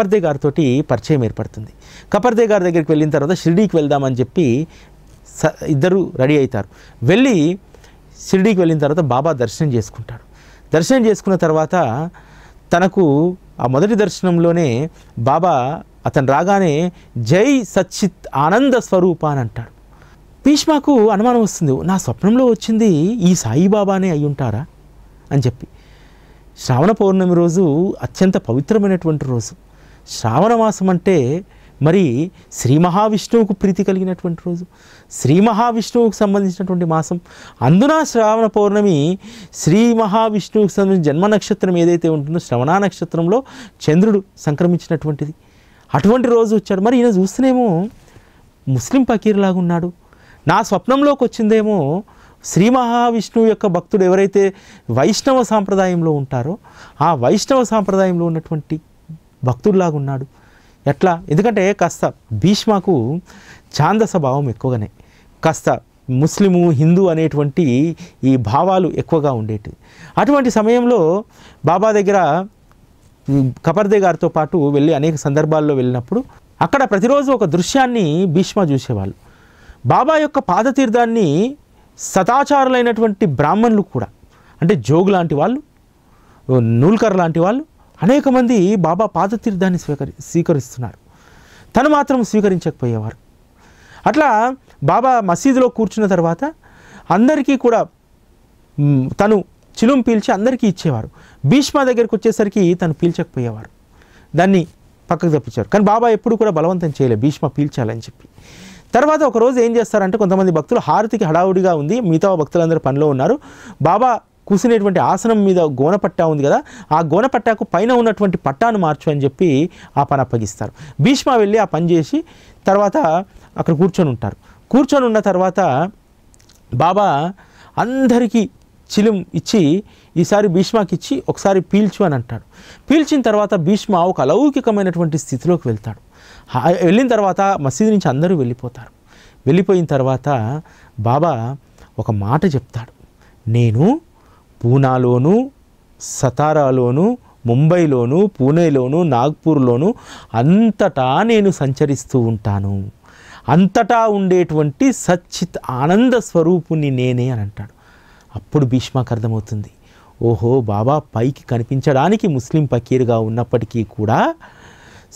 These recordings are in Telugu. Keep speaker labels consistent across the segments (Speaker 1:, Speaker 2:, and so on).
Speaker 1: కపర్దే గారితో పరిచయం ఏర్పడుతుంది కపర్దే గారి దగ్గరికి వెళ్ళిన తర్వాత షిర్డీకి వెళ్దామని చెప్పి స ఇద్దరు రెడీ అవుతారు వెళ్ళి షిర్డీకి వెళ్ళిన తర్వాత బాబా దర్శనం చేసుకుంటాడు దర్శనం చేసుకున్న తర్వాత తనకు ఆ మొదటి దర్శనంలోనే బాబా అతను రాగానే జై సచ్చిత్ ఆనంద స్వరూప అని అంటాడు భీష్మాకు అనుమానం వస్తుంది నా స్వప్నంలో వచ్చింది ఈ సాయిబాబానే అయి ఉంటారా అని చెప్పి శ్రావణ పౌర్ణమి రోజు అత్యంత పవిత్రమైనటువంటి రోజు శ్రావణ మాసం అంటే మరి శ్రీ మహావిష్ణువుకు ప్రీతి కలిగినటువంటి రోజు శ్రీ మహావిష్ణువుకు సంబంధించినటువంటి మాసం అందున శ్రావణ పౌర్ణమి శ్రీ మహావిష్ణువుకు సంబంధించిన జన్మ నక్షత్రం ఏదైతే ఉంటుందో శ్రవణ నక్షత్రంలో చంద్రుడు సంక్రమించినటువంటిది అటువంటి రోజు వచ్చాడు మరి ఈయన చూస్తేనేమో ముస్లిం పకీర్ ఉన్నాడు నా స్వప్నంలోకి వచ్చిందేమో శ్రీ మహావిష్ణువు యొక్క భక్తుడు ఎవరైతే వైష్ణవ సాంప్రదాయంలో ఉంటారో ఆ వైష్ణవ సాంప్రదాయంలో ఉన్నటువంటి భక్తుడిలాగా ఉన్నాడు ఎట్లా ఎందుకంటే కాస్త భీష్మకు ఛాందస భావం ఎక్కువగానే కాస్త ముస్లిము హిందూ అనేటువంటి ఈ భావాలు ఎక్కువగా ఉండేటివి అటువంటి సమయంలో బాబా దగ్గర కపర్దే గారితో పాటు వెళ్ళి అనేక సందర్భాల్లో వెళ్ళినప్పుడు అక్కడ ప్రతిరోజు ఒక దృశ్యాన్ని భీష్మ చూసేవాళ్ళు బాబా యొక్క పాదతీర్థాన్ని సదాచారులైనటువంటి బ్రాహ్మణులు కూడా అంటే జోగు లాంటి వాళ్ళు నూల్కర్ లాంటి వాళ్ళు అనేక మంది బాబా పాదతీర్థాన్ని స్వీకరి స్వీకరిస్తున్నారు తను మాత్రం స్వీకరించకపోయేవారు అట్లా బాబా మసీదులో కూర్చున్న తర్వాత అందరికీ కూడా తను చిలుం పీల్చి అందరికీ ఇచ్చేవారు భీష్మ దగ్గరికి వచ్చేసరికి తను పీల్చకపోయేవారు దాన్ని పక్కకు తప్పించారు కానీ బాబా ఎప్పుడు కూడా బలవంతం చేయలేదు భీష్మ పీల్చాలని చెప్పి తర్వాత ఒకరోజు ఏం చేస్తారంటే కొంతమంది భక్తులు హారతికి హడావుడిగా ఉంది మిగతా భక్తులందరూ పనిలో ఉన్నారు బాబా కూర్చునేటువంటి ఆసనం మీద గోనపట్టా ఉంది కదా ఆ గోనపట్టాకు పైన ఉన్నటువంటి పట్టాను మార్చు అని చెప్పి ఆ పని అప్పగిస్తారు భీష్మ వెళ్ళి ఆ పని చేసి తర్వాత అక్కడ కూర్చొని ఉంటారు కూర్చొని ఉన్న తర్వాత బాబా అందరికీ చిలుం ఇచ్చి ఈసారి భీష్మకి ఇచ్చి ఒకసారి పీల్చు అని అంటాడు పీల్చిన తర్వాత భీష్మ ఒక అలౌకికమైనటువంటి స్థితిలోకి వెళ్తాడు వెళ్ళిన తర్వాత మసీదు నుంచి అందరూ వెళ్ళిపోతారు వెళ్ళిపోయిన తర్వాత బాబా ఒక మాట చెప్తాడు నేను పూనాలోను సతారాలోను ముంబైలోను పూణేలోను నాగ్పూర్లోను అంతటా నేను సంచరిస్తూ ఉంటాను అంతటా ఉండేటువంటి సచ్చిత్ ఆనంద స్వరూపుని నేనే అని అంటాడు అప్పుడు భీష్మకు అర్థమవుతుంది ఓహో బాబా పైకి కనిపించడానికి ముస్లిం పకీర్గా ఉన్నప్పటికీ కూడా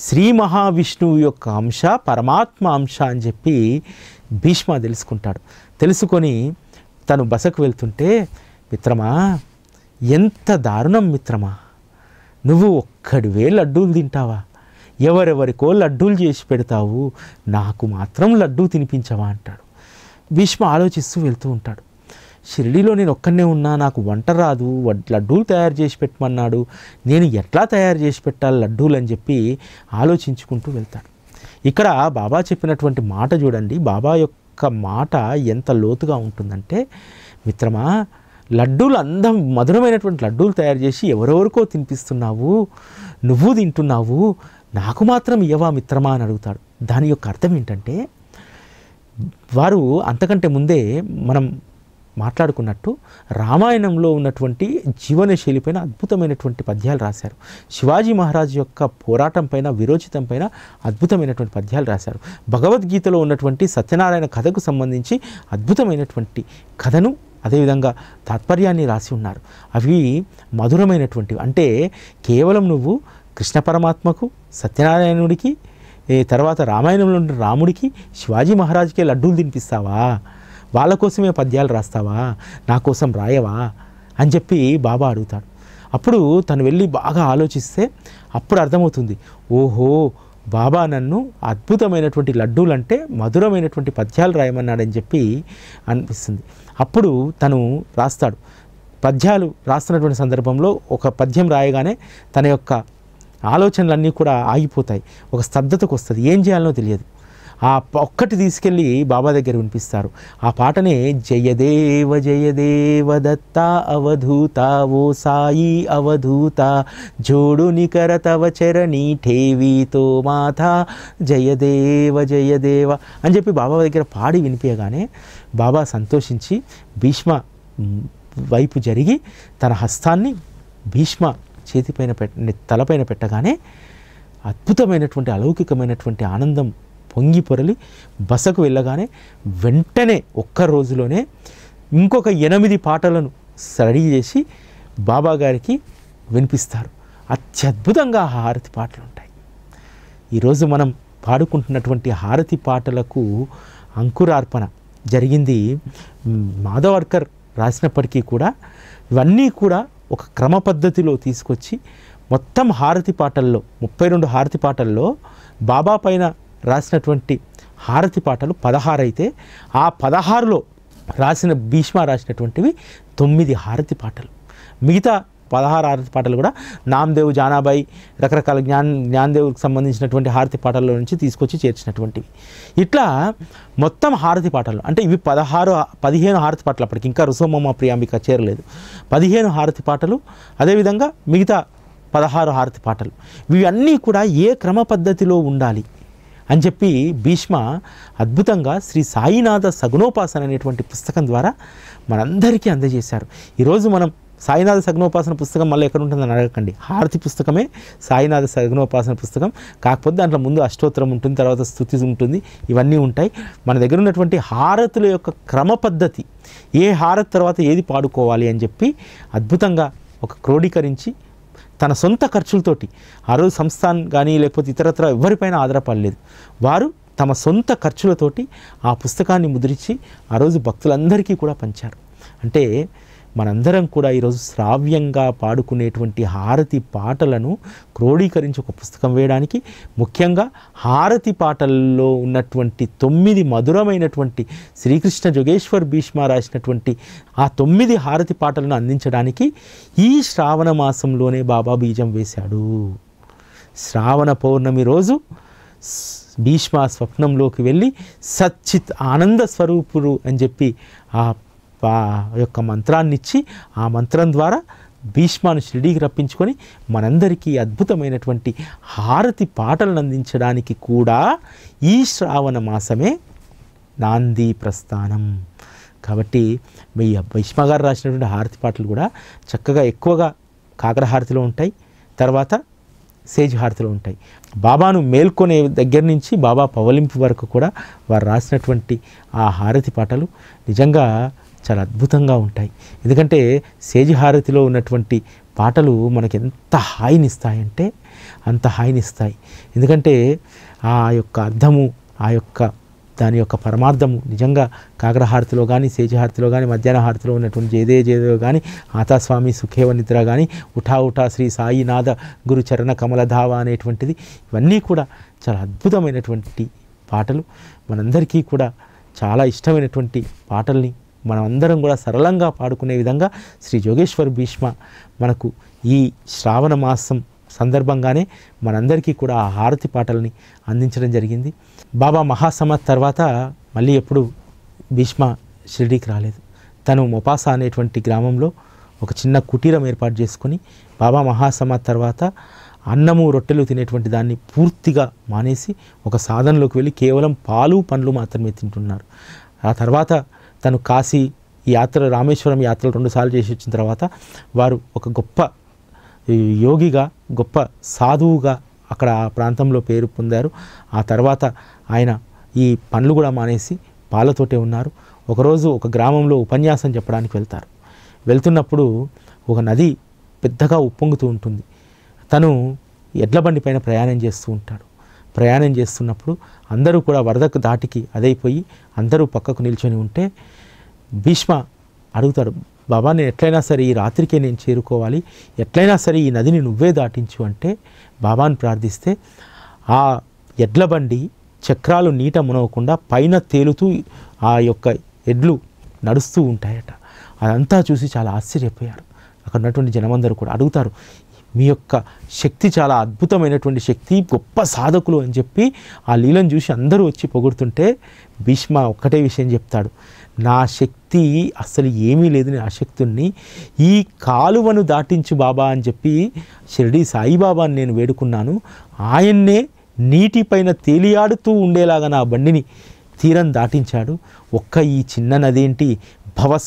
Speaker 1: శ్రీ మహావిష్ణువు యొక్క అంశ పరమాత్మ అంశ అని చెప్పి భీష్మ తెలుసుకుంటాడు తెలుసుకొని తను బసకు వెళ్తుంటే మిత్రమా ఎంత దారుణం మిత్రమా నువ్వు ఒక్కడివే లడ్డూలు తింటావా ఎవరెవరికో లడ్డూలు చేసి పెడతావు నాకు మాత్రం లడ్డూ తినిపించవా అంటాడు భీష్మ ఆలోచిస్తూ వెళ్తూ ఉంటాడు షిరిడీలో నేను ఒక్కనే ఉన్నా నాకు వంట రాదు లడ్డూలు తయారు చేసి పెట్టమన్నాడు నేను ఎట్లా తయారు చేసి పెట్టాలి లడ్డూలు అని చెప్పి ఆలోచించుకుంటూ వెళ్తాడు ఇక్కడ బాబా చెప్పినటువంటి మాట చూడండి బాబా యొక్క మాట ఎంత లోతుగా ఉంటుందంటే మిత్రమా లడ్డూలు అందం మధురమైనటువంటి లడ్డూలు తయారు చేసి ఎవరెవరికో తినిపిస్తున్నావు నువ్వు తింటున్నావు నాకు మాత్రం ఇయవా మిత్రమా అని అడుగుతాడు దాని యొక్క అర్థం ఏంటంటే వారు అంతకంటే ముందే మనం మాట్లాడుకున్నట్టు రామాయణంలో ఉన్నటువంటి జీవన శైలిపైన అద్భుతమైనటువంటి పద్యాలు రాశారు శివాజీ మహారాజ్ యొక్క పోరాటం పైన విరోచితం పైన అద్భుతమైనటువంటి పద్యాలు రాశారు భగవద్గీతలో ఉన్నటువంటి సత్యనారాయణ కథకు సంబంధించి అద్భుతమైనటువంటి కథను అదేవిధంగా తాత్పర్యాన్ని రాసి ఉన్నారు అవి మధురమైనటువంటివి అంటే కేవలం నువ్వు కృష్ణ పరమాత్మకు సత్యనారాయణుడికి తర్వాత రామాయణంలో ఉన్న రాముడికి శివాజీ మహారాజుకే లడ్డూలు తినిపిస్తావా వాళ్ళ కోసమే పద్యాలు రాస్తావా నా కోసం రాయవా అని చెప్పి బాబా అడుగుతాడు అప్పుడు తను వెళ్ళి బాగా ఆలోచిస్తే అప్పుడు అర్థమవుతుంది ఓహో బాబా నన్ను అద్భుతమైనటువంటి లడ్డూలంటే మధురమైనటువంటి పద్యాలు రాయమన్నాడని చెప్పి అనిపిస్తుంది అప్పుడు తను రాస్తాడు పద్యాలు రాస్తున్నటువంటి సందర్భంలో ఒక పద్యం రాయగానే తన యొక్క ఆలోచనలన్నీ కూడా ఆగిపోతాయి ఒక స్తబ్దతకు వస్తుంది ఏం చేయాలనో తెలియదు ఆ ఒక్కటి తీసుకెళ్ళి బాబా దగ్గర వినిపిస్తారు ఆ పాటనే జయదేవ జయదేవ దత్త అవధూత ఓ సాయి అవధూత జోడు నికర తవ చరణి ఠేవీతో మాథ జయదేవ జయదేవ అని చెప్పి బాబా దగ్గర పాడి వినిపించగానే బాబా సంతోషించి భీష్మ వైపు జరిగి తన హస్తాన్ని భీష్మ చేతిపైన పెట్ట తలపైన పెట్టగానే అద్భుతమైనటువంటి అలౌకికమైనటువంటి ఆనందం పొంగి పొరలి బసకు వెళ్ళగానే వెంటనే ఒక్క రోజులోనే ఇంకొక ఎనిమిది పాటలను సరడీ చేసి బాబాగారికి వినిపిస్తారు అత్యద్భుతంగా హారతి పాటలు ఉంటాయి ఈరోజు మనం పాడుకుంటున్నటువంటి హారతి పాటలకు అంకురార్పణ జరిగింది మాధవర్కర్ రాసినప్పటికీ కూడా ఇవన్నీ కూడా ఒక క్రమ పద్ధతిలో తీసుకొచ్చి మొత్తం హారతి పాటల్లో ముప్పై రెండు హారతి పాటల్లో బాబా పైన రాసినటువంటి హారతి పాటలు పదహారు అయితే ఆ పదహారులో రాసిన భీష్మ రాసినటువంటివి తొమ్మిది హారతి పాటలు మిగతా పదహారు హారతి పాటలు కూడా నామ్దేవ్ జానాబాయి రకరకాల జ్ఞాన్ జ్ఞానదేవుకి సంబంధించినటువంటి హారతి పాటల నుంచి తీసుకొచ్చి చేర్చినటువంటివి ఇట్లా మొత్తం హారతి పాటలు అంటే ఇవి పదహారు పదిహేను హారతి పాటలు అప్పటికి ఇంకా రుసోమమ్మ ప్రియాంబిక చేరలేదు పదిహేను హారతి పాటలు అదేవిధంగా మిగతా పదహారు హారతి పాటలు ఇవన్నీ కూడా ఏ క్రమ పద్ధతిలో ఉండాలి అని చెప్పి భీష్మ అద్భుతంగా శ్రీ సాయినాథ సగుణోపాసన అనేటువంటి పుస్తకం ద్వారా మనందరికీ అందజేశారు ఈరోజు మనం సాయినాథ సగ్నోపాసన పుస్తకం మళ్ళీ ఎక్కడ ఉంటుందని అడగకండి హారతి పుస్తకమే సాయినాథ సగ్నోపాసన పుస్తకం కాకపోతే దాంట్లో ముందు అష్టోత్తరం ఉంటుంది తర్వాత స్థుతి ఉంటుంది ఇవన్నీ ఉంటాయి మన దగ్గర ఉన్నటువంటి హారతుల యొక్క క్రమ పద్ధతి ఏ హారతి తర్వాత ఏది పాడుకోవాలి అని చెప్పి అద్భుతంగా ఒక క్రోడీకరించి తన సొంత ఖర్చులతోటి ఆ రోజు సంస్థాన్ కానీ లేకపోతే ఇతరత్ర ఎవరిపైన ఆధారపడలేదు వారు తమ సొంత ఖర్చులతోటి ఆ పుస్తకాన్ని ముద్రించి ఆ రోజు భక్తులందరికీ కూడా పంచారు అంటే మనందరం కూడా ఈరోజు శ్రావ్యంగా పాడుకునేటువంటి హారతి పాటలను క్రోడీకరించి ఒక పుస్తకం వేయడానికి ముఖ్యంగా హారతి పాటల్లో ఉన్నటువంటి తొమ్మిది మధురమైనటువంటి శ్రీకృష్ణ జోగేశ్వర్ భీష్మ రాసినటువంటి ఆ తొమ్మిది హారతి పాటలను అందించడానికి ఈ శ్రావణ మాసంలోనే బాబా బీజం వేశాడు శ్రావణ పౌర్ణమి రోజు భీష్మ స్వప్నంలోకి వెళ్ళి సచ్చిత్ ఆనంద స్వరూపుడు అని చెప్పి ఆ యొక్క మంత్రాన్ని ఇచ్చి ఆ మంత్రం ద్వారా భీష్మాను షిరిడీకి రప్పించుకొని మనందరికీ అద్భుతమైనటువంటి హారతి పాటలను అందించడానికి కూడా ఈ శ్రావణ మాసమే నాంది ప్రస్థానం కాబట్టి మీ భీష్మ గారు రాసినటువంటి హారతి పాటలు కూడా చక్కగా ఎక్కువగా కాకర హారతిలో ఉంటాయి తర్వాత సేజ్ హారతిలో ఉంటాయి బాబాను మేల్కొనే దగ్గర నుంచి బాబా పవలింపు వరకు కూడా వారు రాసినటువంటి ఆ హారతి పాటలు నిజంగా చాలా అద్భుతంగా ఉంటాయి ఎందుకంటే సేజి హారతిలో ఉన్నటువంటి పాటలు మనకి ఎంత హాయినిస్తాయంటే అంత హాయినిస్తాయి ఎందుకంటే ఆ యొక్క అర్థము ఆ యొక్క దాని యొక్క పరమార్థము నిజంగా కాగ్రహారతిలో కానీ సేజహారతిలో కానీ మధ్యాహ్న హారతిలో ఉన్నటువంటి జయదే జయదేవ్ కానీ ఆతాస్వామి సుఖేవ నిద్ర కానీ ఉఠా ఉఠా శ్రీ సాయినాథ గురు చరణ కమలధావ అనేటువంటిది ఇవన్నీ కూడా చాలా అద్భుతమైనటువంటి పాటలు మనందరికీ కూడా చాలా ఇష్టమైనటువంటి పాటల్ని మనం అందరం కూడా సరళంగా పాడుకునే విధంగా శ్రీ జోగేశ్వర్ భీష్మ మనకు ఈ శ్రావణ మాసం సందర్భంగానే మనందరికీ కూడా ఆ హారతి పాటల్ని అందించడం జరిగింది బాబా మహాసమత్ తర్వాత మళ్ళీ ఎప్పుడు భీష్మ షిరిడీకి రాలేదు తను మొపాస అనేటువంటి గ్రామంలో ఒక చిన్న కుటీరం ఏర్పాటు చేసుకొని బాబా మహాసమత్ తర్వాత అన్నము రొట్టెలు తినేటువంటి దాన్ని పూర్తిగా మానేసి ఒక సాధనలోకి వెళ్ళి కేవలం పాలు పండ్లు మాత్రమే తింటున్నారు ఆ తర్వాత తను కాశీ యాత్ర రామేశ్వరం యాత్రలు రెండుసార్లు చేసి వచ్చిన తర్వాత వారు ఒక గొప్ప యోగిగా గొప్ప సాధువుగా అక్కడ ఆ ప్రాంతంలో పేరు పొందారు ఆ తర్వాత ఆయన ఈ పండ్లు కూడా మానేసి పాలతోటే ఉన్నారు ఒకరోజు ఒక గ్రామంలో ఉపన్యాసం చెప్పడానికి వెళ్తారు వెళ్తున్నప్పుడు ఒక నది పెద్దగా ఉప్పొంగుతూ ఉంటుంది తను ఎడ్ల బండిపైన ప్రయాణం చేస్తూ ఉంటాడు ప్రయాణం చేస్తున్నప్పుడు అందరూ కూడా వరదకు దాటికి అదైపోయి అందరూ పక్కకు నిల్చొని ఉంటే భీష్మ అడుగుతాడు బాబా నేను ఎట్లయినా సరే ఈ రాత్రికే నేను చేరుకోవాలి ఎట్లయినా సరే ఈ నదిని నువ్వే దాటించు అంటే బాబాను ప్రార్థిస్తే ఆ ఎడ్ల బండి చక్రాలు నీట మునవకుండా పైన తేలుతూ ఆ యొక్క ఎడ్లు నడుస్తూ ఉంటాయట అదంతా చూసి చాలా ఆశ్చర్యపోయారు అక్కడ ఉన్నటువంటి జనమందరూ కూడా అడుగుతారు మీ యొక్క శక్తి చాలా అద్భుతమైనటువంటి శక్తి గొప్ప సాధకులు అని చెప్పి ఆ లీలను చూసి అందరూ వచ్చి పొగుడుతుంటే భీష్మ ఒక్కటే విషయం చెప్తాడు నా శక్తి అసలు ఏమీ లేదు నా అశక్తుణ్ణి ఈ కాలువను దాటించు బాబా అని చెప్పి షిరిడి సాయిబాబాని నేను వేడుకున్నాను ఆయన్నే నీటిపైన తేలియాడుతూ ఉండేలాగా నా బండిని తీరం దాటించాడు ఒక్క ఈ చిన్న నదేంటి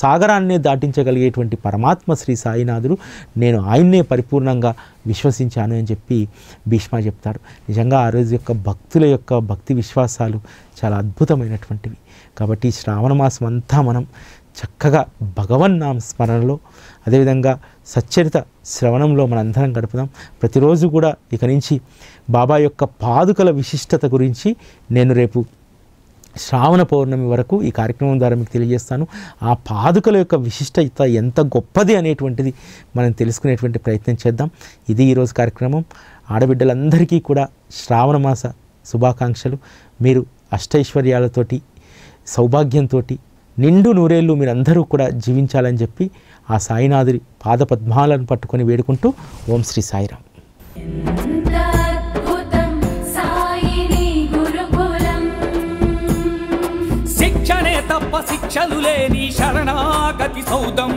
Speaker 1: సాగరాన్నే దాటించగలిగేటువంటి పరమాత్మ శ్రీ సాయినాథుడు నేను ఆయన్నే పరిపూర్ణంగా విశ్వసించాను అని చెప్పి భీష్మ చెప్తారు నిజంగా ఆ రోజు యొక్క భక్తుల యొక్క భక్తి విశ్వాసాలు చాలా అద్భుతమైనటువంటివి కాబట్టి శ్రావణ మాసం అంతా మనం చక్కగా భగవన్నామ స్మరణలో అదేవిధంగా సచ్చరిత శ్రవణంలో మనందరం గడుపుదాం ప్రతిరోజు కూడా ఇక నుంచి బాబా యొక్క పాదుకల విశిష్టత గురించి నేను రేపు శ్రావణ పౌర్ణమి వరకు ఈ కార్యక్రమం ద్వారా మీకు తెలియజేస్తాను ఆ పాదుకల యొక్క విశిష్టత ఎంత గొప్పది అనేటువంటిది మనం తెలుసుకునేటువంటి ప్రయత్నం చేద్దాం ఇది ఈరోజు కార్యక్రమం ఆడబిడ్డలందరికీ కూడా శ్రావణ మాస శుభాకాంక్షలు మీరు అష్టైశ్వర్యాలతోటి సౌభాగ్యంతో నిండు నూరేళ్ళు మీరందరూ కూడా జీవించాలని చెప్పి ఆ సాయినాథుడి పాదపద్మాలను పట్టుకొని వేడుకుంటూ ఓం శ్రీ సాయిరామ్ శిక్షలు లేని శరణాగతి సౌదం